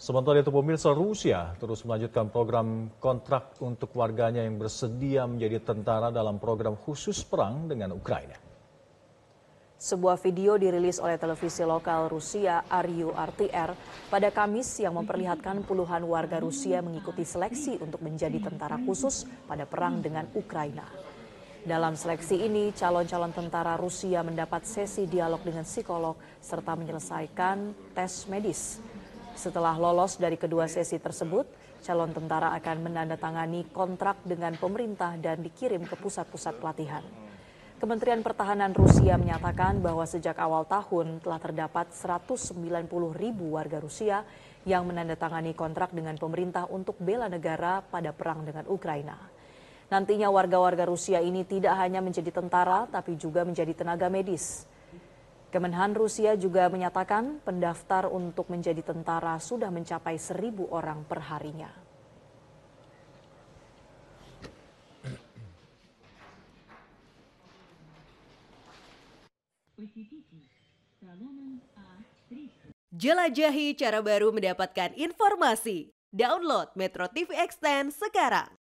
Sementara itu pemirsa Rusia terus melanjutkan program kontrak untuk warganya yang bersedia menjadi tentara dalam program khusus perang dengan Ukraina. Sebuah video dirilis oleh televisi lokal Rusia RURTR pada Kamis yang memperlihatkan puluhan warga Rusia mengikuti seleksi untuk menjadi tentara khusus pada perang dengan Ukraina. Dalam seleksi ini, calon-calon tentara Rusia mendapat sesi dialog dengan psikolog serta menyelesaikan tes medis. Setelah lolos dari kedua sesi tersebut, calon tentara akan menandatangani kontrak dengan pemerintah dan dikirim ke pusat-pusat pelatihan. Kementerian Pertahanan Rusia menyatakan bahwa sejak awal tahun telah terdapat 190 ribu warga Rusia yang menandatangani kontrak dengan pemerintah untuk bela negara pada perang dengan Ukraina. Nantinya warga-warga Rusia ini tidak hanya menjadi tentara, tapi juga menjadi tenaga medis. Kemenhan Rusia juga menyatakan pendaftar untuk menjadi tentara sudah mencapai seribu orang perharinya. Jelajahi cara baru mendapatkan informasi. Download Metro TV Extend sekarang.